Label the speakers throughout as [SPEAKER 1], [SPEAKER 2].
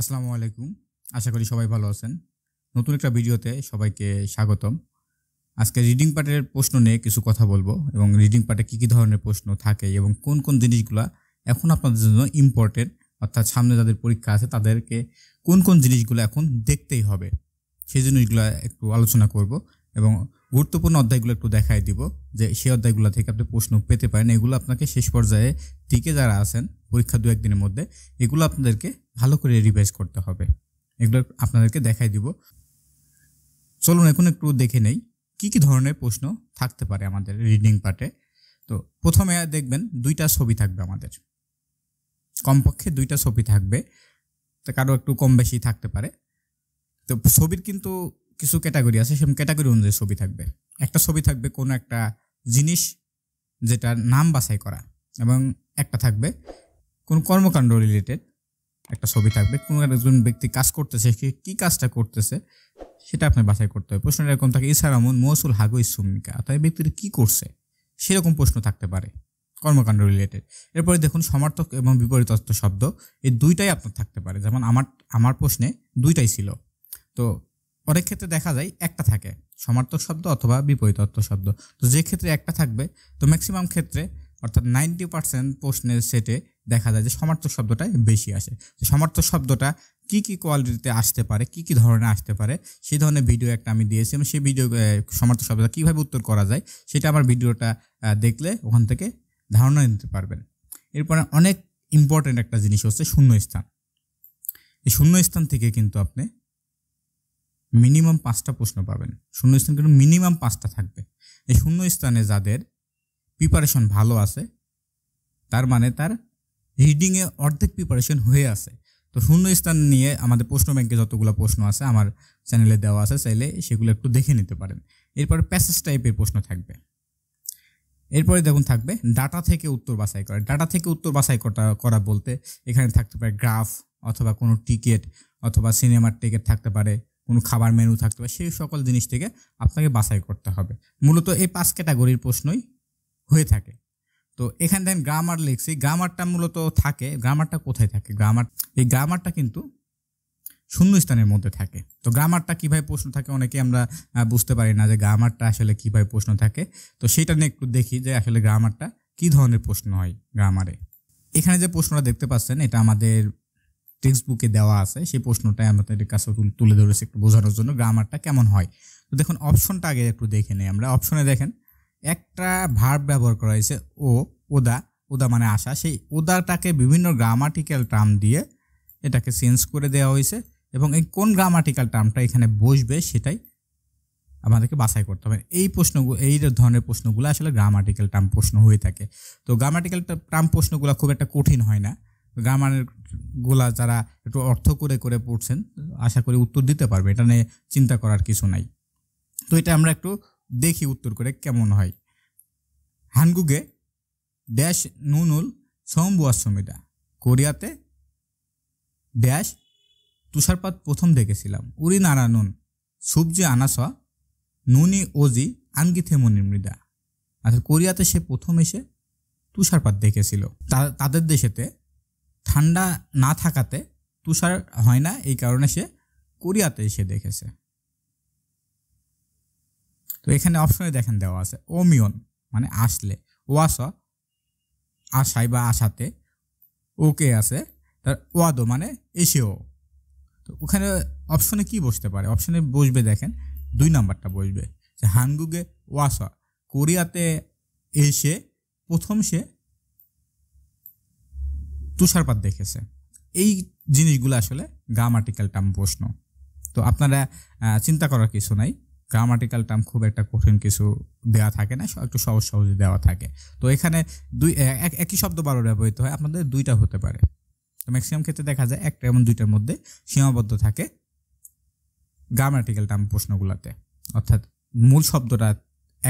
[SPEAKER 1] আসসালামু আলাইকুম আশা করি সবাই ভালো আছেন নতুন একটা ভিডিওতে সবাইকে স্বাগতম আজকে রিডিং পার্টের প্রশ্ন নিয়ে কিছু কথা বলবো এবং রিডিং পার্টে কী কী ধরনের প্রশ্ন থাকে এবং কোন কোন জিনিসগুলো এখন আপনাদের জন্য ইম্পর্টেন্ট অর্থাৎ সামনে যাদের পরীক্ষা আছে তাদেরকে কোন কোন জিনিসগুলো এখন দেখতেই হবে সেই জিনিসগুলো একটু আলোচনা করব এবং গুরুত্বপূর্ণ অধ্যায়গুলো একটু দেখাই দিব যে সেই অধ্যায়গুলো থেকে আপনি প্রশ্ন পেতে পারেন এগুলো আপনাকে শেষ পর্যায়ে দিকে যারা আছেন পরীক্ষা দু একদিনের মধ্যে এগুলো আপনাদেরকে ভালো করে রিভাইজ করতে হবে এগুলো আপনাদেরকে দেখাই দিব চলুন এখন একটু দেখে নেই কি কি ধরনের প্রশ্ন থাকতে পারে আমাদের রিডিং পার্টে তো প্রথমে দেখবেন দুইটা ছবি থাকবে আমাদের কমপক্ষে দুইটা ছবি থাকবে তো কারো একটু কম বেশি থাকতে পারে তো ছবির কিন্তু কিছু ক্যাটাগরি আছে সেরকম ক্যাটাগরি অনুযায়ী ছবি থাকবে একটা ছবি থাকবে কোনো একটা জিনিস যেটার নাম বাছাই করা এবং একটা থাকবে কোনো কর্মকাণ্ড রিলেটেড একটা ছবি থাকবে কোনো একজন ব্যক্তি কাজ করতেছে কি কী কাজটা করতেছে সেটা আপনার বাছাই করতে হবে প্রশ্নটা এরকম থাকে ইসারামুন মৌসুল হাগু ইসুমিকা অর্থাৎ ব্যক্তিটি কী করছে সেরকম প্রশ্ন থাকতে পারে কর্মকাণ্ড রিলেটেড এরপরে দেখুন সমার্থক এবং অর্থ শব্দ এই দুইটাই আপনার থাকতে পারে যেমন আমার আমার প্রশ্নে দুইটাই ছিল তো অনেক ক্ষেত্রে দেখা যায় একটা থাকে সমার্থক শব্দ অথবা অর্থ শব্দ তো যে ক্ষেত্রে একটা থাকবে তো ম্যাক্সিমাম ক্ষেত্রে অর্থাৎ নাইনটি পার্সেন্ট প্রশ্নের সেটে দেখা যায় যে সমার্থক শব্দটাই বেশি আসে সমার্থক শব্দটা কী কী কোয়ালিটিতে আসতে পারে কী কী ধরনের আসতে পারে সেই ধরনের ভিডিও একটা আমি দিয়েছি এবং সেই ভিডিও সমার্থক শব্দটা কীভাবে উত্তর করা যায় সেটা আমার ভিডিওটা দেখলে ওখান থেকে ধারণা নিতে পারবেন এরপরে অনেক ইম্পর্ট্যান্ট একটা জিনিস হচ্ছে শূন্যস্থান এই শূন্যস্থান থেকে কিন্তু আপনি মিনিমাম পাঁচটা প্রশ্ন পাবেন শূন্যস্থান কিন্তু মিনিমাম পাঁচটা থাকবে এই শূন্যস্থানে যাদের প্রিপারেশন ভালো আছে তার মানে তার রিডিংয়ে অর্ধেক প্রিপারেশন হয়ে আছে তো শূন্য স্থান নিয়ে আমাদের প্রশ্ন ব্যাংকে যতগুলো প্রশ্ন আছে আমার চ্যানেলে দেওয়া আছে চাইলে সেগুলো একটু দেখে নিতে পারেন এরপর প্যাসেজ টাইপের প্রশ্ন থাকবে এরপরে দেখুন থাকবে ডাটা থেকে উত্তর বাছাই করা ডাটা থেকে উত্তর বাছাই করা বলতে এখানে থাকতে পারে গ্রাফ অথবা কোনো টিকিট অথবা সিনেমার টিকিট থাকতে পারে কোনো খাবার মেনু থাকতে পারে সেই সকল জিনিস থেকে আপনাকে বাছাই করতে হবে মূলত এই পাঁচ ক্যাটাগরির প্রশ্নই হয়ে থাকে তো এখানে দেন গ্রামার লিখছি গ্রামারটা মূলত থাকে গ্রামারটা কোথায় থাকে গ্রামার এই গ্রামারটা কিন্তু শূন্য স্থানের মধ্যে থাকে তো গ্রামারটা কীভাবে প্রশ্ন থাকে অনেকে আমরা বুঝতে পারি না যে গ্রামারটা আসলে কীভাবে প্রশ্ন থাকে তো সেটা নিয়ে একটু দেখি যে আসলে গ্রামারটা কি ধরনের প্রশ্ন হয় গ্রামারে এখানে যে প্রশ্নটা দেখতে পাচ্ছেন এটা আমাদের টেক্সট বুকে দেওয়া আছে সেই প্রশ্নটাই আমাদের কাছে তুলে ধরেছে একটু বোঝানোর জন্য গ্রামারটা কেমন হয় তো দেখুন অপশনটা আগে একটু দেখে নেই আমরা অপশনে দেখেন একটা ভার্ব ব্যবহার করা হয়েছে ও ওদা ওদা মানে আশা সেই ওদাটাকে বিভিন্ন গ্রামাটিক্যাল টার্ম দিয়ে এটাকে চেঞ্জ করে দেওয়া হয়েছে এবং এই কোন গ্রামাটিক্যাল টার্মটা এখানে বসবে সেটাই আমাদেরকে বাছাই করতে হবে এই প্রশ্নগুলো এই ধরনের প্রশ্নগুলো আসলে গ্রামাটিক্যাল টার্ম প্রশ্ন হয়ে থাকে তো গ্রামাটিক্যাল টার্ম প্রশ্নগুলো খুব একটা কঠিন হয় না গ্রামারগুলা যারা একটু অর্থ করে করে পড়ছেন আশা করি উত্তর দিতে পারবে এটা নিয়ে চিন্তা করার কিছু নাই তো এটা আমরা একটু দেখি উত্তর করে কেমন হয় হানগুগে ড্যাশ নুনুল সমবুয়াসমিটা কোরিয়াতে ড্যাশ তুষারপাত প্রথম দেখেছিলাম উরি নারানুন সুবজি আনাস নুনি ওজি আনগিথেমনির নির্মৃদা আচ্ছা কোরিয়াতে সে প্রথম এসে তুষারপাত দেখেছিল তাদের দেশেতে ঠান্ডা না থাকাতে তুষার হয় না এই কারণে সে কোরিয়াতে এসে দেখেছে তো এখানে অপশনে দেখেন দেওয়া আছে ওমিয়ন মানে আসলে ওয়াস আশায় বা আশাতে ওকে আছে তার ওয়াদো মানে এসেও তো ওখানে অপশনে কি বসতে পারে অপশনে বসবে দেখেন দুই নাম্বারটা বসবে যে হানগুগে ওয়াসা কোরিয়াতে এসে প্রথম সে তুষারপাত দেখেছে এই জিনিসগুলো আসলে গ্রামাটিক্যাল টার্ম প্রশ্ন তো আপনারা চিন্তা করার কিছু নাই গ্রামাটিক্যাল টার্ম খুব একটা কঠিন কিছু দেওয়া থাকে না একটু সহজ সহজে দেওয়া থাকে তো এখানে দুই একই শব্দ বারো ব্যবহৃত হয় আপনাদের দুইটা হতে পারে তো ম্যাক্সিমাম ক্ষেত্রে দেখা যায় একটা এবং দুইটার মধ্যে সীমাবদ্ধ থাকে গ্রামাটিক্যাল টার্ম প্রশ্নগুলোতে অর্থাৎ মূল শব্দটা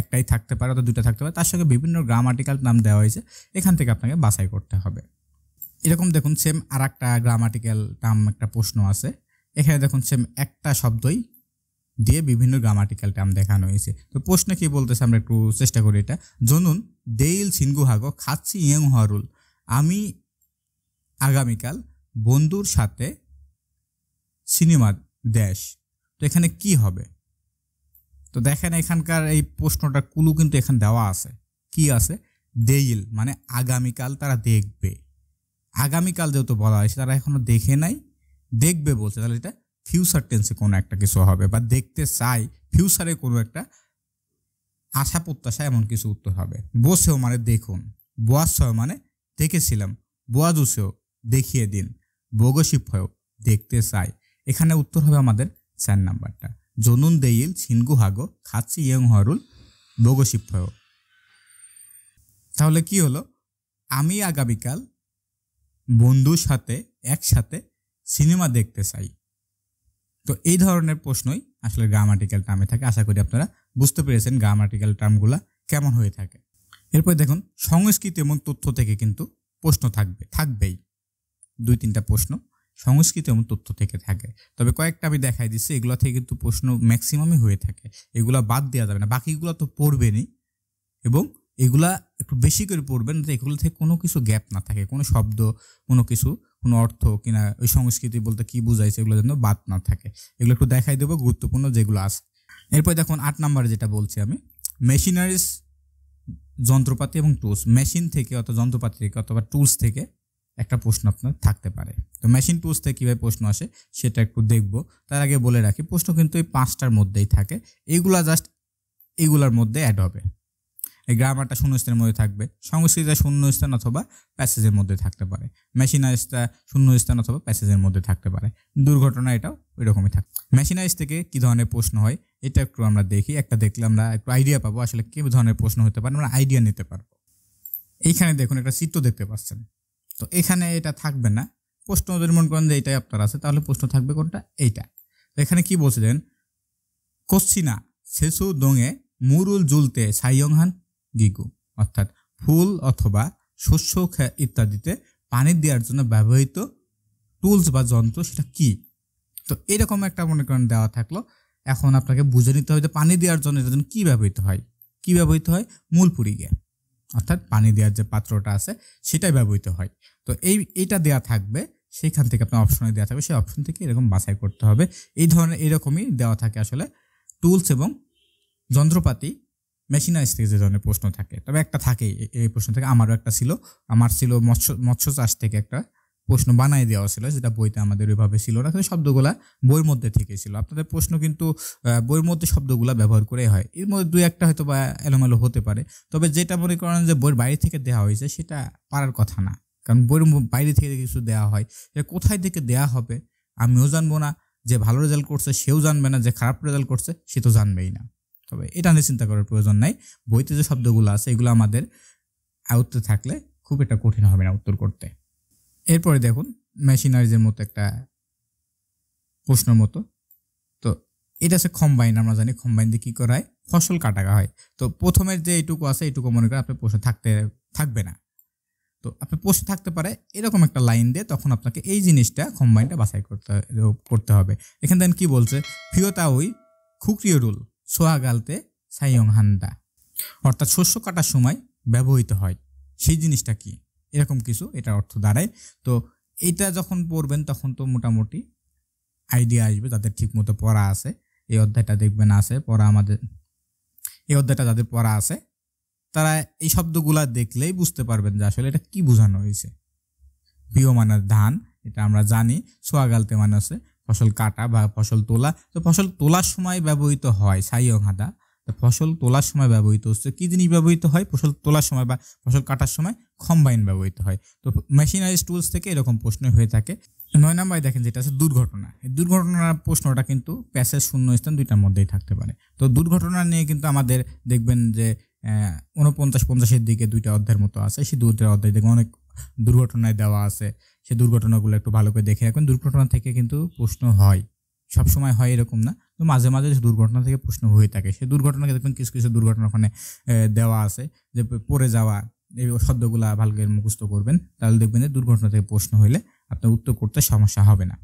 [SPEAKER 1] একটাই থাকতে পারে অথবা দুইটা থাকতে পারে তার সঙ্গে বিভিন্ন গ্রামাটিক্যাল নাম দেওয়া হয়েছে এখান থেকে আপনাকে বাছাই করতে হবে এরকম দেখুন সেম আর একটা গ্রামাটিক্যাল টার্ম একটা প্রশ্ন আছে এখানে দেখুন সেম একটা শব্দই দিয়ে বিভিন্ন গ্রামাটিক্যাল টার্ম দেখানো হয়েছে তো প্রশ্ন কি বলতেছে আমরা একটু চেষ্টা করি এটা জনুন দেইল সিনগুহাগো খাচ্ছি ইয়ং হরুল আমি আগামীকাল বন্ধুর সাথে সিনেমা দেশ তো এখানে কি হবে তো দেখেন এখানকার এই প্রশ্নটার কুলু কিন্তু এখানে দেওয়া আছে কি আছে দেইল মানে আগামীকাল তারা দেখবে আগামীকাল যেহেতু বলা হয়েছে তারা এখনও দেখে নাই দেখবে বলছে তাহলে এটা ফিউচার টেন্সে কোনো একটা কিছু হবে বা দেখতে চাই ফিউচারে কোনো একটা আশা প্রত্যাশা এমন কিছু উত্তর হবে বসেও মানে দেখুন বোয়াসহ মানে দেখেছিলাম বোয়াজুসেও দেখিয়ে দিন বগশিপ হয়েও দেখতে চাই এখানে উত্তর হবে আমাদের চার নাম্বারটা জনুন দেইল ছিনগু হাগো খাচ্ছি ইয়ং হরুল বগশিপ হয়েও তাহলে কি হলো আমি আগামীকাল বন্ধুর সাথে একসাথে সিনেমা দেখতে চাই তো এই ধরনের প্রশ্নই আসলে গ্রামাটিক্যাল টার্মে থাকে আশা করি আপনারা বুঝতে পেরেছেন গ্রামাটিক্যাল টার্মগুলো কেমন হয়ে থাকে এরপর দেখুন সংস্কৃত এবং তথ্য থেকে কিন্তু প্রশ্ন থাকবে থাকবেই দুই তিনটা প্রশ্ন সংস্কৃত এবং তথ্য থেকে থাকে তবে কয়েকটা আমি দেখাই দিচ্ছি এগুলো থেকে কিন্তু প্রশ্ন ম্যাক্সিমামই হয়ে থাকে এগুলো বাদ দেওয়া যাবে না বাকিগুলো তো পড়বেনি এবং এগুলা একটু বেশি করে পড়বেন এগুলো থেকে কোনো কিছু গ্যাপ না থাকে কোনো শব্দ কোনো কিছু কোনো অর্থ কিনা ওই সংস্কৃতি বলতে কি বুঝাইছে এগুলো যেন বাদ না থাকে এগুলো একটু দেখাই দেবো গুরুত্বপূর্ণ যেগুলো আছে এরপর দেখুন আট নাম্বারে যেটা বলছি আমি মেশিনারিস যন্ত্রপাতি এবং টুলস মেশিন থেকে অথবা যন্ত্রপাতি থেকে অথবা টুলস থেকে একটা প্রশ্ন আপনার থাকতে পারে তো মেশিন টুলস থেকে কীভাবে প্রশ্ন আসে সেটা একটু দেখব তার আগে বলে রাখি প্রশ্ন কিন্তু এই পাঁচটার মধ্যেই থাকে এইগুলা জাস্ট এইগুলার মধ্যে অ্যাড হবে এই গ্রামারটা শূন্যস্থানের মধ্যে থাকবে শূন্য শূন্যস্থান অথবা প্যাসেজের মধ্যে থাকতে পারে মেশিনাইজটা শূন্যস্থান অথবা প্যাসেজের মধ্যে থাকতে পারে দুর্ঘটনা এটাও রকমই থাকে মেশিনাইজ থেকে কী ধরনের প্রশ্ন হয় এটা একটু আমরা দেখি একটা দেখলে আমরা একটু আইডিয়া পাবো আসলে কী ধরনের প্রশ্ন হতে পারে আমরা আইডিয়া নিতে পারবো এইখানে দেখুন একটা চিত্র দেখতে পাচ্ছেন তো এখানে এটা থাকবে না প্রশ্ন ওদের মনে করেন যে এইটাই আপনার আছে তাহলে প্রশ্ন থাকবে কোনটা এইটা এখানে কি বলছিলেন কচ্ছিনা সেসু দোঙে মুরুল জুলতে সাইয়ংহান গিগু অর্থাৎ ফুল অথবা শস্য ইত্যাদিতে পানি দেওয়ার জন্য ব্যবহৃত টুলস বা যন্ত্র সেটা কী তো এরকম একটা মনে করেন দেওয়া থাকলো এখন আপনাকে বুঝে নিতে হবে যে পানি দেওয়ার জন্য এটা কী ব্যবহৃত হয় কী ব্যবহৃত হয় মূল পুরিগে অর্থাৎ পানি দেওয়ার যে পাত্রটা আছে সেটাই ব্যবহৃত হয় তো এই এটা দেওয়া থাকবে সেইখান থেকে আপনার অপশনে দেওয়া থাকবে সেই অপশন থেকে এরকম বাছাই করতে হবে এই ধরনের এরকমই দেওয়া থাকে আসলে টুলস এবং যন্ত্রপাতি মেশিনাইজ থেকে যে ধরনের প্রশ্ন থাকে তবে একটা থাকে এই প্রশ্ন থেকে আমারও একটা ছিল আমার ছিল মৎস্য মৎস্য চাষ থেকে একটা প্রশ্ন বানাই দেওয়া ছিল যেটা বইতে আমাদের ওইভাবে ছিল না শব্দগুলা বইয়ের মধ্যে থেকে ছিল আপনাদের প্রশ্ন কিন্তু বইয়ের মধ্যে শব্দগুলা ব্যবহার করে হয় এর মধ্যে দুই একটা হয়তো বা এলোমেলো হতে পারে তবে যেটা মনে করেন যে বইয়ের বাইরে থেকে দেওয়া হয়েছে সেটা পারার কথা না কারণ বইয়ের বাইরে থেকে কিছু দেওয়া হয় যে কোথায় থেকে দেওয়া হবে আমিও জানবো না যে ভালো রেজাল্ট করছে সেও জানবে না যে খারাপ রেজাল্ট করছে সে তো জানবেই না তবে এটা নিয়ে চিন্তা করার প্রয়োজন নাই বইতে যে শব্দগুলো আছে এগুলো আমাদের আয়ত্তে থাকলে খুব এটা কঠিন হবে না উত্তর করতে এরপরে দেখুন মেশিনারিজের মতো একটা প্রশ্নের মতো তো এটা হচ্ছে কম্বাইন আমরা জানি কম্বাইন দিয়ে কী করায় ফসল কাটা হয় তো প্রথমের যে এইটুকু আছে এইটুকু মনে করেন আপনি প্রশ্ন থাকতে থাকবে না তো আপনি পোস্ট থাকতে পারে এরকম একটা লাইন দিয়ে তখন আপনাকে এই জিনিসটা কম্বাইনটা বাছাই করতে করতে হবে এখান থেকে কি বলছে ওই খুকরিয় রুল সোয়াগালতে সাইয়ং হান্ডা অর্থাৎ শস্য কাটার সময় ব্যবহৃত হয় সেই জিনিসটা কি এরকম কিছু এটার অর্থ দাঁড়ায় তো এটা যখন পড়বেন তখন তো মোটামুটি আইডিয়া আসবে যাদের ঠিকমতো পড়া আছে এই অধ্যায়টা দেখবেন আছে পড়া আমাদের এই অধ্যায়টা যাদের পড়া আছে তারা এই শব্দগুলা দেখলেই বুঝতে পারবেন যে আসলে এটা কি বোঝানো হয়েছে প্রিয় মানে ধান এটা আমরা জানি সোয়াগালতে মানে আছে ফসল কাটা বা ফসল তোলা তো ফসল তোলার সময় ব্যবহৃত হয় সাইয়ং হাদা তো ফসল তোলার সময় ব্যবহৃত হচ্ছে কী জিনিস ব্যবহৃত হয় ফসল তোলার সময় বা ফসল কাটার সময় কম্বাইন ব্যবহৃত হয় তো মেশিনারিজ টুলস থেকে এরকম প্রশ্ন হয়ে থাকে নয় নাম্বারে দেখেন যেটা আছে দুর্ঘটনা এই দুর্ঘটনার প্রশ্নটা কিন্তু প্যাসেজ শূন্য স্থান দুইটার মধ্যেই থাকতে পারে তো দুর্ঘটনা নিয়ে কিন্তু আমাদের দেখবেন যে উনপঞ্চাশ পঞ্চাশের দিকে দুইটা অধ্যায়ের মতো আছে সেই দুটা অধ্যায় দেখবেন অনেক দুর্ঘটনায় দেওয়া আছে সে দুর্ঘটনাগুলো একটু ভালো করে দেখে রাখবেন দুর্ঘটনা থেকে কিন্তু প্রশ্ন হয় সব সময় হয় এরকম না তো মাঝে মাঝে দুর্ঘটনা থেকে প্রশ্ন হয়ে থাকে সে দুর্ঘটনাকে দেখবেন কিছু কিছু দুর্ঘটনা ওখানে দেওয়া আছে যে পড়ে যাওয়া এই শব্দগুলো ভালো করে মুখস্থ করবেন তাহলে দেখবেন যে দুর্ঘটনা থেকে প্রশ্ন হইলে আপনার উত্তর করতে সমস্যা হবে না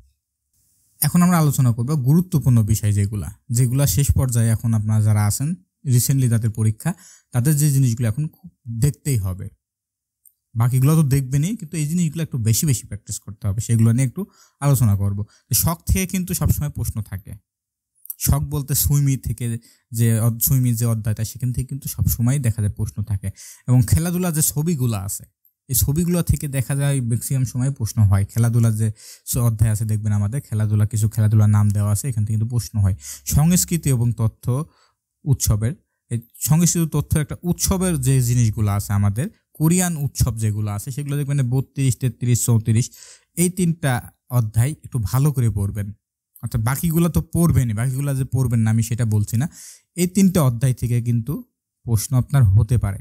[SPEAKER 1] এখন আমরা আলোচনা করবো গুরুত্বপূর্ণ বিষয় যেগুলা যেগুলা শেষ পর্যায়ে এখন আপনারা যারা আছেন রিসেন্টলি তাদের পরীক্ষা তাদের যে জিনিসগুলো এখন খুব দেখতেই হবে বাকিগুলো তো দেখবেনই কিন্তু এই জিনিসগুলো একটু বেশি বেশি প্র্যাকটিস করতে হবে সেগুলো নিয়ে একটু আলোচনা করব শখ থেকে কিন্তু সবসময় প্রশ্ন থাকে শখ বলতে সুইমি থেকে যে সুইমি যে অধ্যায়টা সেখান থেকে কিন্তু সবসময়ই দেখা যায় প্রশ্ন থাকে এবং খেলাধুলা যে ছবিগুলো আছে এই ছবিগুলো থেকে দেখা যায় ম্যাক্সিমাম সময় প্রশ্ন হয় খেলাধুলার যে অধ্যায় আছে দেখবেন আমাদের খেলাধুলা কিছু খেলাধুলার নাম দেওয়া আছে এখান থেকে কিন্তু প্রশ্ন হয় সংস্কৃতি এবং তথ্য উৎসবের সংস্কৃতি তথ্য একটা উৎসবের যে জিনিসগুলো আছে আমাদের কোরিয়ান উৎসব যেগুলো আছে সেগুলো দেখবেন বত্রিশ তেত্রিশ চৌত্রিশ এই তিনটা অধ্যায় একটু ভালো করে পড়বেন অর্থাৎ আচ্ছা, বাকিগুলো তো পড়বেনই বাকিগুলো যে পড়বেন না আমি সেটা বলছি না এই তিনটা অধ্যায় থেকে কিন্তু প্রশ্ন আপনার হতে পারে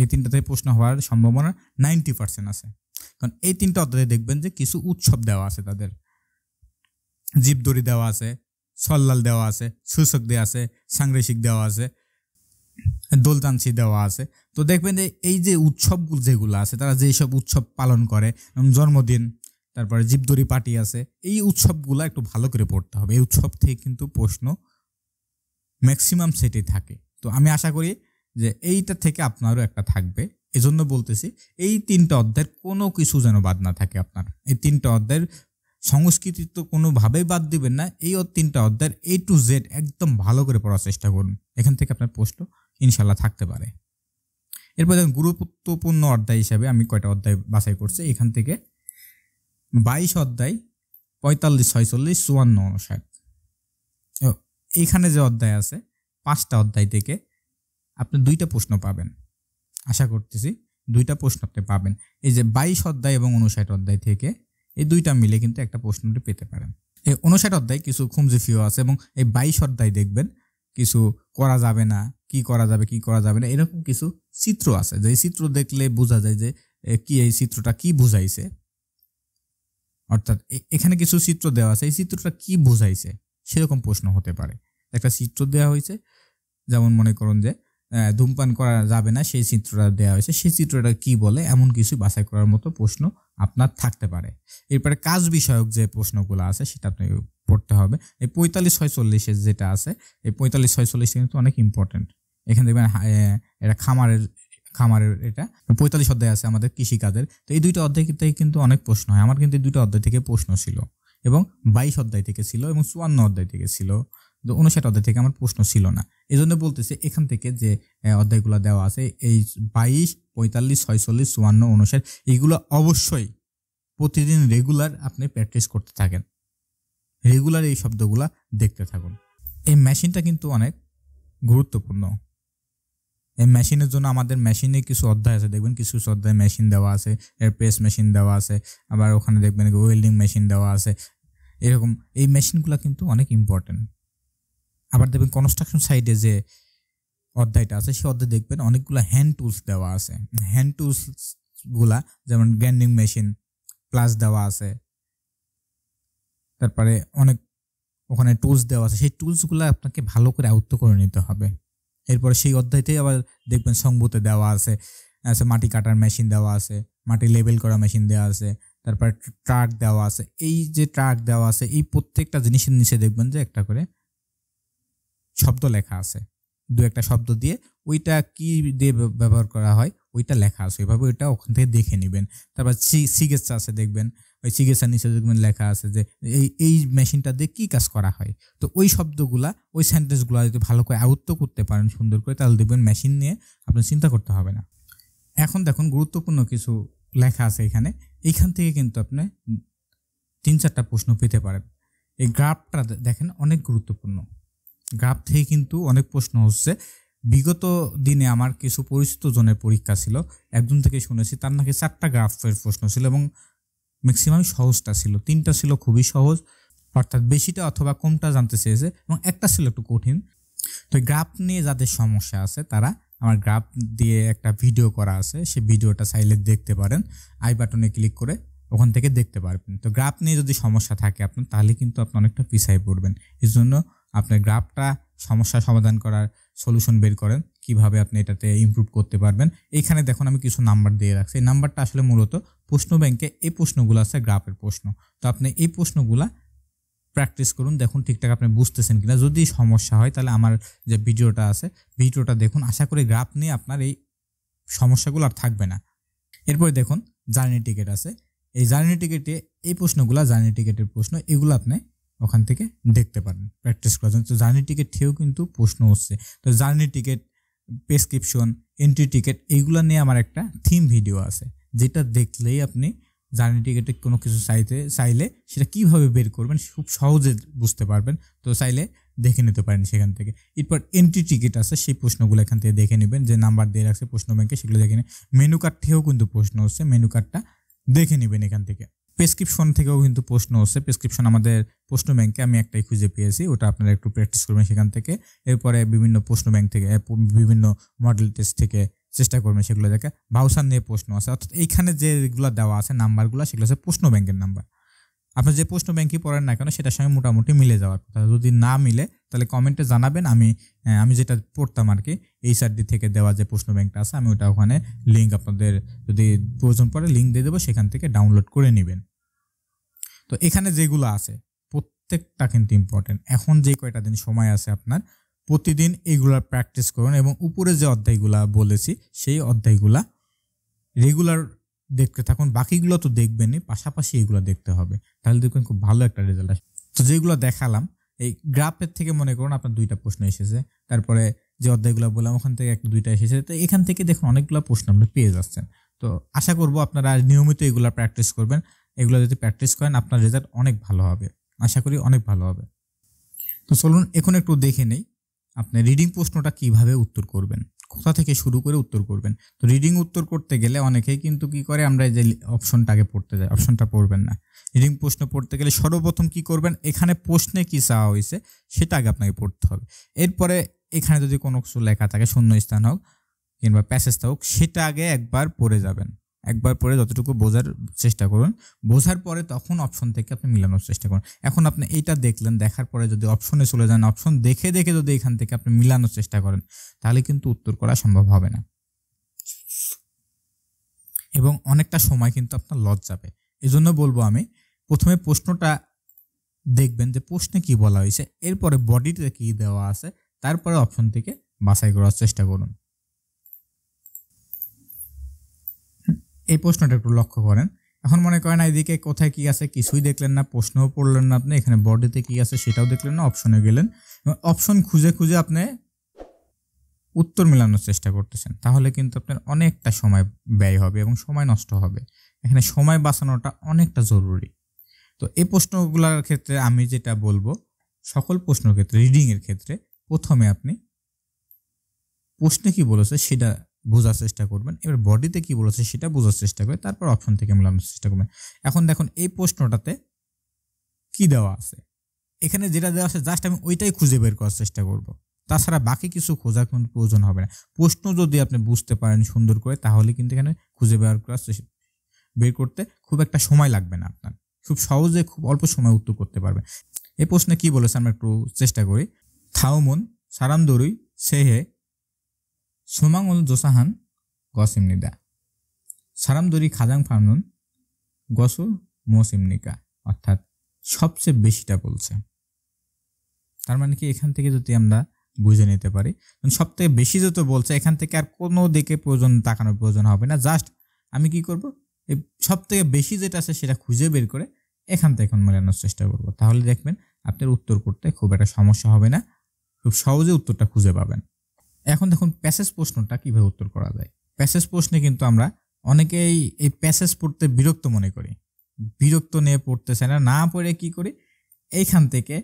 [SPEAKER 1] এই তিনটাতে থেকে প্রশ্ন হওয়ার সম্ভাবনা নাইনটি পার্সেন্ট আছে কারণ এই তিনটা অধ্যায়ে দেখবেন যে কিছু উৎসব দেওয়া আছে তাদের জীবদড়ি দেওয়া আছে সল্লাল দেওয়া আছে সূচক দেওয়া আছে সাংরেশিক দেওয়া আছে দোলতানছি দেওয়া আছে তো দেখবেন যে এই যে উৎসবগুলো যেগুলো আছে তারা যেই সব উৎসব পালন করে জন্মদিন তারপরে জীবদরি পার্টি আছে এই উৎসবগুলো একটু ভালো করে পড়তে হবে এই উৎসব থেকে কিন্তু প্রশ্ন ম্যাক্সিমাম সেটে থাকে তো আমি আশা করি যে এইটা থেকে আপনারও একটা থাকবে এজন্য বলতেছি এই তিনটা অধ্যায়ের কোনো কিছু যেন বাদ না থাকে আপনার এই তিনটা অধ্যায়ের সংস্কৃতি তো কোনোভাবেই বাদ দিবেন না এই তিনটা অধ্যায়ের এ টু জেড একদম ভালো করে পড়ার চেষ্টা করুন এখান থেকে আপনার প্রশ্ন ইনশাল্লাহ থাকতে পারে এরপর দেখুন গুরুত্বপূর্ণ অধ্যায় হিসাবে আমি কয়টা অধ্যায় বাছাই করছি এখান থেকে বাইশ অধ্যায় পঁয়তাল্লিশ ছয়চল্লিশ চুয়ান্ন অনুষাট এইখানে যে অধ্যায় আছে পাঁচটা অধ্যায় থেকে আপনি দুইটা প্রশ্ন পাবেন আশা করতেছি দুইটা প্রশ্ন আপনি পাবেন এই যে বাইশ অধ্যায় এবং উনষাট অধ্যায় থেকে এই দুইটা মিলে কিন্তু একটা প্রশ্নটি পেতে পারেন এই উনষাট অধ্যায় কিছু খুমজিফিও আছে এবং এই বাইশ অধ্যায় দেখবেন কিছু করা যাবে না কি করা যাবে কি করা যাবে না এরকম কিছু চিত্র আছে যে চিত্র দেখলে বোঝা যায় যে কি এই চিত্রটা কি বুঝাইছে অর্থাৎ এখানে কিছু চিত্র দেওয়া আছে এই চিত্রটা কি বুঝাইছে সেরকম প্রশ্ন হতে পারে একটা চিত্র দেওয়া হয়েছে যেমন মনে করুন যে ধূমপান করা যাবে না সেই চিত্রটা দেওয়া হয়েছে সেই চিত্রটা কি বলে এমন কিছু বাছাই করার মতো প্রশ্ন আপনার থাকতে পারে এরপরে কাজ বিষয়ক যে প্রশ্নগুলো আছে সেটা আপনি পড়তে হবে এই পঁয়তাল্লিশ ছয় চল্লিশের যেটা আছে এই পঁয়তাল্লিশ ছয় চল্লিশ কিন্তু অনেক ইম্পর্টেন্ট এখানে দেখবেন মানে, এটা খামারের খামারের এটা পঁয়তাল্লিশ অধ্যায় আছে আমাদের কৃষিকাজের তো এই দুইটা অধ্যায় কিন্তু অনেক প্রশ্ন হয় আমার কিন্তু এই দুটো অধ্যায় থেকে প্রশ্ন ছিল এবং বাইশ অধ্যায় থেকে ছিল এবং চুয়ান্ন অধ্যায় থেকে ছিল তো উনষাট অধ্যায় থেকে আমার প্রশ্ন ছিল না এই জন্য বলতেছে এখান থেকে যে অধ্যায়গুলো দেওয়া আছে এই বাইশ পঁয়তাল্লিশ ছয়চল্লিশ চুয়ান্ন উনষাট এইগুলো অবশ্যই প্রতিদিন রেগুলার আপনি প্র্যাকটিস করতে থাকেন রেগুলার এই শব্দগুলা দেখতে থাকুন এই মেশিনটা কিন্তু অনেক গুরুত্বপূর্ণ এই মেশিনের জন্য আমাদের মেশিনে কিছু অধ্যায় আছে দেখবেন কিছু কিছু অধ্যায় মেশিন দেওয়া আছে এর প্রেস মেশিন দেওয়া আছে আবার ওখানে দেখবেন ওয়েল্ডিং মেশিন দেওয়া আছে এরকম এই মেশিনগুলো কিন্তু অনেক ইম্পর্টেন্ট আবার দেখবেন কনস্ট্রাকশন সাইডে যে অধ্যায়টা আছে সেই অধ্যায় দেখবেন অনেকগুলো হ্যান্ড টুলস দেওয়া আছে হ্যান্ড টুলসগুলা যেমন গ্র্যান্ডিং মেশিন প্লাস দেওয়া আছে তারপরে অনেক ওখানে টুলস দেওয়া আছে সেই টুলসগুলো আপনাকে ভালো করে আয়ত্ত করে নিতে হবে এরপরে সেই অধ্যায়তেই আবার দেখবেন সংবুতে দেওয়া আছে আছে মাটি কাটার মেশিন দেওয়া আছে মাটি লেবেল করা মেশিন দেওয়া আছে তারপর ট্রাক দেওয়া আছে এই যে ট্রাক দেওয়া আছে এই প্রত্যেকটা জিনিসের নিচে দেখবেন যে একটা করে শব্দ লেখা আছে দু একটা শব্দ দিয়ে ওইটা কি দিয়ে ব্যবহার করা হয় ওইটা লেখা আছে ওইভাবে ওইটা ওখান থেকে দেখে নেবেন তারপর সি সিগেস্ট আছে দেখবেন ওই চিকিৎসা নিষেধাজ্ঞা লেখা আছে যে এই এই মেশিনটা দিয়ে কী কাজ করা হয় তো ওই শব্দগুলা ওই সেন্টেন্সগুলো যদি ভালো করে আয়ত্ত করতে পারেন সুন্দর করে তাহলে দেখবেন মেশিন নিয়ে আপনার চিন্তা করতে হবে না এখন দেখুন গুরুত্বপূর্ণ কিছু লেখা আছে এখানে এইখান থেকে কিন্তু আপনি তিন চারটা প্রশ্ন পেতে পারেন এই গ্রাফটা দেখেন অনেক গুরুত্বপূর্ণ গ্রাফ থেকে কিন্তু অনেক প্রশ্ন হচ্ছে বিগত দিনে আমার কিছু পরিচিত জনের পরীক্ষা ছিল একজন থেকে শুনেছি তার নাকি চারটা গ্রাফের প্রশ্ন ছিল এবং ম্যাক্সিমাম সহজটা ছিল তিনটা ছিল খুবই সহজ অর্থাৎ বেশিটা অথবা কমটা জানতে চেয়েছে এবং একটা ছিল একটু কঠিন তো গ্রাফ নিয়ে যাদের সমস্যা আছে তারা আমার গ্রাফ দিয়ে একটা ভিডিও করা আছে সে ভিডিওটা চাইলে দেখতে পারেন আই বাটনে ক্লিক করে ওখান থেকে দেখতে পারবেন তো গ্রাফ নিয়ে যদি সমস্যা থাকে আপনার তাহলে কিন্তু আপনি অনেকটা পিছায় পড়বেন এর জন্য আপনার গ্রাফটা সমস্যা সমাধান করার সলিউশন বের করেন কিভাবে আপনি এটাতে ইম্প্রুভ করতে পারবেন এইখানে দেখুন আমি কিছু নাম্বার দিয়ে রাখছি এই নাম্বারটা আসলে মূলত প্রশ্ন ব্যাংকে এই প্রশ্নগুলো আছে গ্রাফের প্রশ্ন তো আপনি এই প্রশ্নগুলা প্র্যাকটিস করুন দেখুন ঠিকঠাক আপনি বুঝতেছেন কিনা যদি সমস্যা হয় তাহলে আমার যে ভিডিওটা আছে ভিডিওটা দেখুন আশা করি গ্রাফ নিয়ে আপনার এই সমস্যাগুলো আর থাকবে না এরপরে দেখুন জার্নি টিকিট আছে এই জার্নি টিকিটে এই প্রশ্নগুলো জার্নি টিকিটের প্রশ্ন এগুলো আপনি ওখান থেকে দেখতে পারেন প্র্যাকটিস করার জন্য তো জার্নি টিকিট থেকেও কিন্তু প্রশ্ন হচ্ছে তো journey ticket prescription entry ticket এইগুলো নিয়ে আমার একটা থিম ভিডিও আছে যেটা দেখলেই আপনি জার্নি টিকিটে কোনো কিছু চাইতে চাইলে সেটা কীভাবে বের করবেন খুব সহজে বুঝতে পারবেন তো চাইলে দেখে নিতে পারেন সেখান থেকে এরপর এন্ট্রি টিকিট আছে সেই প্রশ্নগুলো এখান থেকে দেখে নেবেন যে নাম্বার দিয়ে রাখছে প্রশ্ন ব্যাংকে সেগুলো দেখে নেবেন মেনু কার্ড থেকেও কিন্তু প্রশ্ন হচ্ছে মেনু কার্ডটা দেখে নেবেন এখান থেকে প্রেসক্রিপশন থেকেও কিন্তু প্রশ্ন হচ্ছে প্রেসক্রিপশন আমাদের প্রশ্ন ব্যাংকে আমি একটাই খুঁজে পেয়েছি ওটা আপনারা একটু প্র্যাকটিস করবেন সেখান থেকে এরপরে বিভিন্ন প্রশ্ন ব্যাংক থেকে বিভিন্ন মডেল টেস্ট থেকে চেষ্টা করবেন সেগুলো দেখে ভাউসার নিয়ে প্রশ্ন আছে অর্থাৎ এইখানে যেগুলো দেওয়া আছে নাম্বারগুলো সেগুলো হচ্ছে প্রশ্ন ব্যাংকের নাম্বার আপনার যে প্রশ্ন ব্যাংকই পড়েন না কেন সেটার সঙ্গে মোটামুটি মিলে যাওয়ার কথা যদি না মিলে তাহলে কমেন্টে জানাবেন আমি আমি যেটা পড়তাম আর কি এই সাইডটি থেকে দেওয়া যে প্রশ্ন ব্যাংকটা আছে আমি ওটা ওখানে লিঙ্ক আপনাদের যদি প্রয়োজন পড়ে লিঙ্ক দিয়ে দেবো সেখান থেকে ডাউনলোড করে নেবেন তো এখানে যেগুলো আছে প্রত্যেকটা কিন্তু ইম্পর্টেন্ট এখন যে কয়টা দিন সময় আছে আপনার প্রতিদিন এগুলার প্র্যাকটিস করুন এবং উপরে যে অধ্যায়গুলা বলেছি সেই অধ্যায়গুলা রেগুলার দেখতে থাকুন বাকিগুলো তো দেখবেনই পাশাপাশি এগুলো দেখতে হবে তাহলে দেখবেন খুব ভালো একটা রেজাল্ট আসে তো যেগুলো দেখালাম এই গ্রাফের থেকে মনে করুন আপনার দুইটা প্রশ্ন এসেছে তারপরে যে অধ্যায়গুলো বললাম ওখান থেকে একটা দুইটা এসেছে তো এখান থেকে দেখুন অনেকগুলো প্রশ্ন আপনি পেয়ে যাচ্ছেন তো আশা করব আপনারা নিয়মিত এগুলো প্র্যাকটিস করবেন এগুলো যদি প্র্যাকটিস করেন আপনার রেজাল্ট অনেক ভালো হবে আশা করি অনেক ভালো হবে তো চলুন এখন একটু দেখে নেই আপনি রিডিং প্রশ্নটা কিভাবে উত্তর করবেন কোথা থেকে শুরু করে উত্তর করবেন তো রিডিং উত্তর করতে গেলে অনেকেই কিন্তু কি করে আমরা যে অপশনটাকে পড়তে যাই অপশনটা পড়বেন না রিডিং প্রশ্ন পড়তে গেলে সর্বপ্রথম কি করবেন এখানে প্রশ্নে কি চাওয়া হয়েছে সেটা আগে আপনাকে পড়তে হবে এরপরে এখানে যদি কোনো কিছু লেখা থাকে শূন্য স্থান হোক কিংবা প্যাসেজ হোক সেটা আগে একবার পড়ে যাবেন একবার পরে যতটুকু বোঝার চেষ্টা করুন বোঝার পরে তখন অপশন থেকে আপনি মিলানোর চেষ্টা করুন এখন আপনি এইটা দেখলেন দেখার পরে যদি অপশনে চলে যান অপশন দেখে দেখে যদি এখান থেকে আপনি মিলানোর চেষ্টা করেন তাহলে কিন্তু উত্তর করা সম্ভব হবে না এবং অনেকটা সময় কিন্তু আপনার লস যাবে এজন্য বলবো আমি প্রথমে প্রশ্নটা দেখবেন যে প্রশ্নে কি বলা হয়েছে এরপরে বডিতে কি দেওয়া আছে তারপরে অপশন থেকে বাছাই করার চেষ্টা করুন এই প্রশ্নটা একটু লক্ষ্য করেন এখন মনে করেন এদিকে কোথায় কি আছে কিছুই দেখলেন না প্রশ্নও পড়লেন না আপনি এখানে বডিতে কি আছে সেটাও দেখলেন না অপশনে গেলেন অপশন খুঁজে খুঁজে আপনি উত্তর মেলানোর চেষ্টা করতেছেন তাহলে কিন্তু আপনার অনেকটা সময় ব্যয় হবে এবং সময় নষ্ট হবে এখানে সময় বাঁচানোটা অনেকটা জরুরি তো এই প্রশ্নগুলোর ক্ষেত্রে আমি যেটা বলবো সকল প্রশ্নের ক্ষেত্রে রিডিংয়ের ক্ষেত্রে প্রথমে আপনি প্রশ্নে কি বলেছে সেটা বোঝার চেষ্টা করবেন এবার বডিতে কি বলেছে সেটা বোঝার চেষ্টা করে তারপর অপশন থেকে মেলানোর চেষ্টা করবেন এখন দেখুন এই প্রশ্নটাতে কি দেওয়া আছে এখানে যেটা দেওয়া আছে জাস্ট আমি ওইটাই খুঁজে বের করার চেষ্টা করব তাছাড়া বাকি কিছু খোঁজার কোনো প্রয়োজন হবে না প্রশ্ন যদি আপনি বুঝতে পারেন সুন্দর করে তাহলে কিন্তু এখানে খুঁজে বের করার বের করতে খুব একটা সময় লাগবে না আপনার খুব সহজে খুব অল্প সময় উত্তর করতে পারবেন এই প্রশ্নে কি বলেছে আমরা একটু চেষ্টা করি থাউমন সারান্দরুই সেহে 소망을 조사한 것입니다. 사람들이 খাজাং 밟는 গসু মোসিমনিকা অর্থাৎ সবচেয়ে বেশিটা বলছে তার মানে কি এখান থেকে যদি আমরা বুঝে নিতে পারি সব থেকে বেশি যত বলছে এখান থেকে আর কোনো দিকে প্রয়োজন তাকানোর প্রয়োজন হবে না জাস্ট আমি কি করব এই সব থেকে বেশি যেটা আছে সেটা খুঁজে বের করে এখান থেকে এখন মেলানোর চেষ্টা করব তাহলে দেখবেন আপনার উত্তর করতে খুব একটা সমস্যা হবে না খুব সহজে উত্তরটা খুঁজে পাবেন এখন দেখুন প্যাসেজ প্রশ্নটা কিভাবে উত্তর করা যায় প্যাসেজ প্রশ্নে কিন্তু আমরা অনেকেই এই প্যাসেজ পড়তে বিরক্ত মনে করি বিরক্ত নিয়ে পড়তে চাই না না পড়ে কি করি এইখান থেকে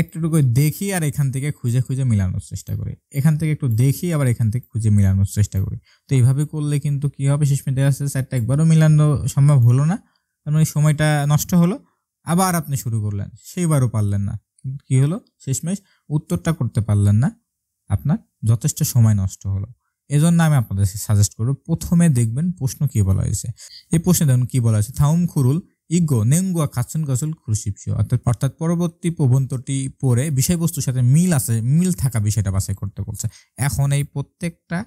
[SPEAKER 1] একটুটুকু দেখি আর এখান থেকে খুঁজে খুঁজে মেলানোর চেষ্টা করি এখান থেকে একটু দেখি আবার এখান থেকে খুঁজে মেলানোর চেষ্টা করি তো এইভাবে করলে কিন্তু কী হবে শেষ মেয়েদের আসছে স্যারটা একবারও মেলানো সম্ভব হলো না কারণ ওই মানে সময়টা নষ্ট হলো আবার আপনি শুরু করলেন সেইবারও পারলেন না কি হলো শেষমেশ উত্তরটা করতে পারলেন না আপনার যথেষ্ট সময় নষ্ট হলো এজন্য আমি আপনাদেরকে সাজেস্ট করবো প্রথমে দেখবেন প্রশ্ন কি বলা হয়েছে এই প্রশ্নে দেখুন কি বলা হয়েছে থাউম খুরুল ইগো নেঙ্গুয়া খাচ্ছন গাছুল খুরশিপসিও অর্থাৎ অর্থাৎ পরবর্তী প্রবন্ধটি পরে বিষয়বস্তুর সাথে মিল আছে মিল থাকা বিষয়টা বাছাই করতে বলছে এখন এই প্রত্যেকটা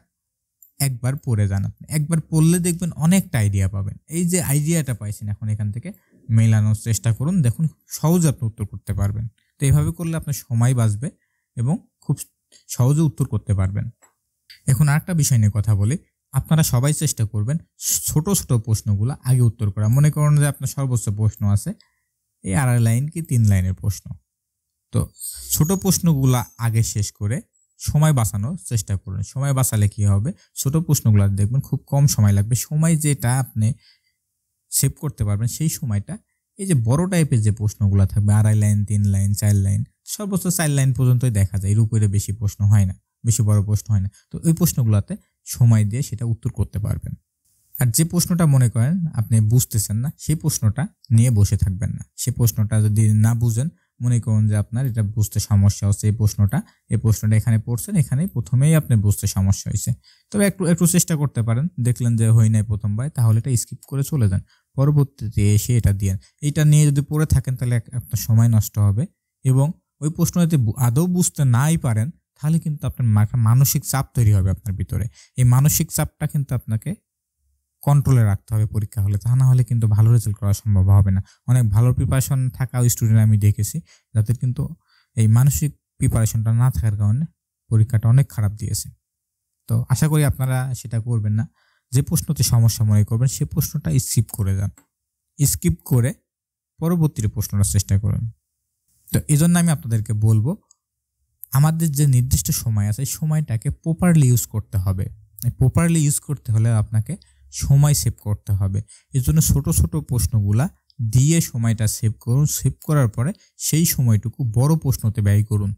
[SPEAKER 1] একবার পড়ে যান আপনি একবার পড়লে দেখবেন অনেকটা আইডিয়া পাবেন এই যে আইডিয়াটা পাইছেন এখন এখান থেকে মেলানোর চেষ্টা করুন দেখুন সহজ আপনি উত্তর করতে পারবেন তো এইভাবে করলে আপনার সময় বাঁচবে এবং খুব সহজে উত্তর করতে পারবেন এখন আরেকটা বিষয় নিয়ে কথা বলি আপনারা সবাই চেষ্টা করবেন ছোট ছোট প্রশ্নগুলো আগে উত্তর করা মনে করেন যে আপনার সর্বোচ্চ প্রশ্ন আছে এই আড়াই লাইন কি তিন লাইনের প্রশ্ন তো ছোট প্রশ্নগুলো আগে শেষ করে সময় বাঁচানোর চেষ্টা করুন সময় বাঁচালে কি হবে ছোট প্রশ্নগুলো দেখবেন খুব কম সময় লাগবে সময় যেটা আপনি সেভ করতে পারবেন সেই সময়টা এই যে বড় টাইপের যে প্রশ্নগুলো থাকবে আড়াই লাইন তিন লাইন চার লাইন সর্বোচ্চ চার লাইন পর্যন্তই দেখা যায় এর উপরে বেশি প্রশ্ন হয় না বেশি বড় প্রশ্ন হয় না তো ওই প্রশ্নগুলোতে সময় দিয়ে সেটা উত্তর করতে পারবেন আর যে প্রশ্নটা মনে করেন আপনি বুঝতেছেন না সেই প্রশ্নটা নিয়ে বসে থাকবেন না সেই প্রশ্নটা যদি না বুঝেন মনে করুন যে আপনার এটা বুঝতে সমস্যা হচ্ছে এই প্রশ্নটা এই প্রশ্নটা এখানে পড়ছেন এখানে প্রথমেই আপনি বুঝতে সমস্যা হয়েছে তবে একটু একটু চেষ্টা করতে পারেন দেখলেন যে হই নাই প্রথমবার তাহলে এটা স্কিপ করে চলে যান পরবর্তীতে এসে এটা দিয়ে এটা নিয়ে যদি পড়ে থাকেন তাহলে আপনার সময় নষ্ট হবে এবং ওই প্রশ্ন যদি আদৌ বুঝতে নাই পারেন তাহলে কিন্তু আপনার একটা মানসিক চাপ তৈরি হবে আপনার ভিতরে এই মানসিক চাপটা কিন্তু আপনাকে কন্ট্রোলে রাখতে হবে পরীক্ষা হলে তা না হলে কিন্তু ভালো রেজাল্ট করা সম্ভব হবে না অনেক ভালো প্রিপারেশন থাকা ওই স্টুডেন্ট আমি দেখেছি যাদের কিন্তু এই মানসিক প্রিপারেশনটা না থাকার কারণে পরীক্ষাটা অনেক খারাপ দিয়েছে তো আশা করি আপনারা সেটা করবেন না যে প্রশ্নতে সমস্যা মনে করবেন সেই প্রশ্নটা স্কিপ করে যান স্কিপ করে পরবর্তীতে প্রশ্নটা চেষ্টা করুন তো এই জন্য আমি আপনাদেরকে বলবো আমাদের যে নির্দিষ্ট সময় আছে সময়টাকে প্রপারলি ইউজ করতে হবে প্রপারলি ইউজ করতে হলে আপনাকে সময় সেভ করতে হবে এর জন্য ছোটো ছোটো প্রশ্নগুলা দিয়ে সময়টা সেভ করুন সেভ করার পরে সেই সময়টুকু বড় প্রশ্নতে ব্যয় করুন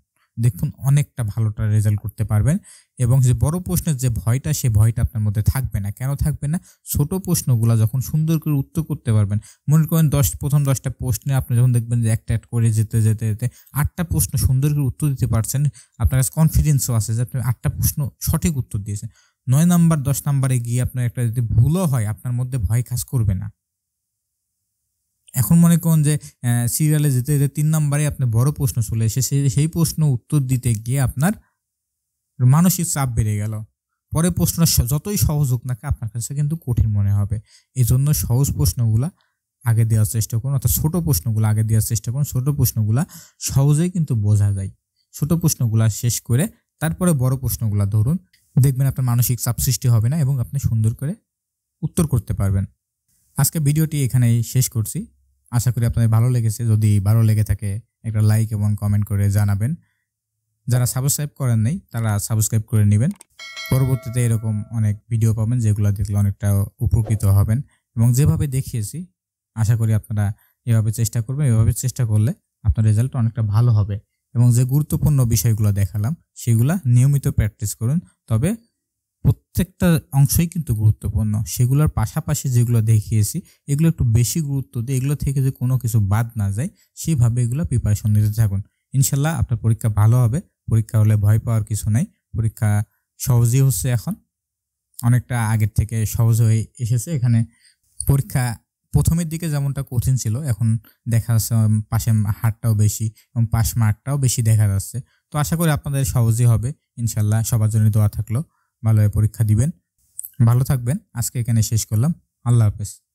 [SPEAKER 1] দেখুন অনেকটা ভালোটা রেজাল্ট করতে পারবেন এবং যে বড় প্রশ্নের যে ভয়টা সে ভয়টা আপনার মধ্যে থাকবে না কেন থাকবে না ছোট প্রশ্নগুলো যখন সুন্দর করে উত্তর করতে পারবেন মনে করেন দশ প্রথম দশটা প্রশ্নে আপনি যখন দেখবেন যে একটা একটা করে যেতে যেতে যেতে আটটা প্রশ্ন সুন্দর করে উত্তর দিতে পারছেন আপনার কাছে কনফিডেন্সও আছে যে আপনি আটটা প্রশ্ন সঠিক উত্তর দিয়েছেন নয় নাম্বার দশ নাম্বারে গিয়ে আপনার একটা যদি ভুলও হয় আপনার মধ্যে ভয় কাজ করবে না এখন মনে করুন যে সিরিয়ালে যেতে যেতে তিন নম্বরে আপনি বড় প্রশ্ন চলে এসেছে সেই প্রশ্ন উত্তর দিতে গিয়ে আপনার মানসিক চাপ বেড়ে গেল পরে প্রশ্ন যতই সহজ হোক না আপনার কাছে কিন্তু কঠিন মনে হবে এই জন্য সহজ প্রশ্নগুলো আগে দেওয়ার চেষ্টা করুন অর্থাৎ ছোটো প্রশ্নগুলো আগে দেওয়ার চেষ্টা করুন ছোটো প্রশ্নগুলো সহজেই কিন্তু বোঝা যায় ছোটো প্রশ্নগুলো শেষ করে তারপরে বড় প্রশ্নগুলো ধরুন দেখবেন আপনার মানসিক চাপ সৃষ্টি হবে না এবং আপনি সুন্দর করে উত্তর করতে পারবেন আজকে ভিডিওটি এখানেই শেষ করছি আশা করি আপনাদের ভালো লেগেছে যদি ভালো লেগে থাকে একটা লাইক এবং কমেন্ট করে জানাবেন যারা সাবস্ক্রাইব করেন নাই তারা সাবস্ক্রাইব করে নেবেন পরবর্তীতে এরকম অনেক ভিডিও পাবেন যেগুলো দেখলে অনেকটা উপকৃত হবেন এবং যেভাবে দেখিয়েছি আশা করি আপনারা এভাবে চেষ্টা করবেন এভাবে চেষ্টা করলে আপনার রেজাল্ট অনেকটা ভালো হবে এবং যে গুরুত্বপূর্ণ বিষয়গুলো দেখালাম সেগুলো নিয়মিত প্র্যাকটিস করুন তবে প্রত্যেকটা অংশই কিন্তু গুরুত্বপূর্ণ সেগুলোর পাশাপাশি যেগুলো দেখিয়েছি এগুলো একটু বেশি গুরুত্ব দিয়ে এগুলো থেকে যে কোনো কিছু বাদ না যায় সেইভাবে এগুলো প্রিপারেশন নিতে থাকুন ইনশাল্লাহ আপনার পরীক্ষা ভালো হবে পরীক্ষা হলে ভয় পাওয়ার কিছু নাই পরীক্ষা সহজই হচ্ছে এখন অনেকটা আগের থেকে সহজ হয়ে এসেছে এখানে পরীক্ষা প্রথমের দিকে যেমনটা কঠিন ছিল এখন দেখা যাচ্ছে পাশের হারটাও বেশি এবং পাশ মার্কটাও বেশি দেখা যাচ্ছে তো আশা করি আপনাদের সহজই হবে ইনশাল্লাহ সবার জন্য দোয়া থাকলো ভালোভাবে পরীক্ষা দিবেন ভালো থাকবেন আজকে এখানে শেষ করলাম আল্লাহ হাফেজ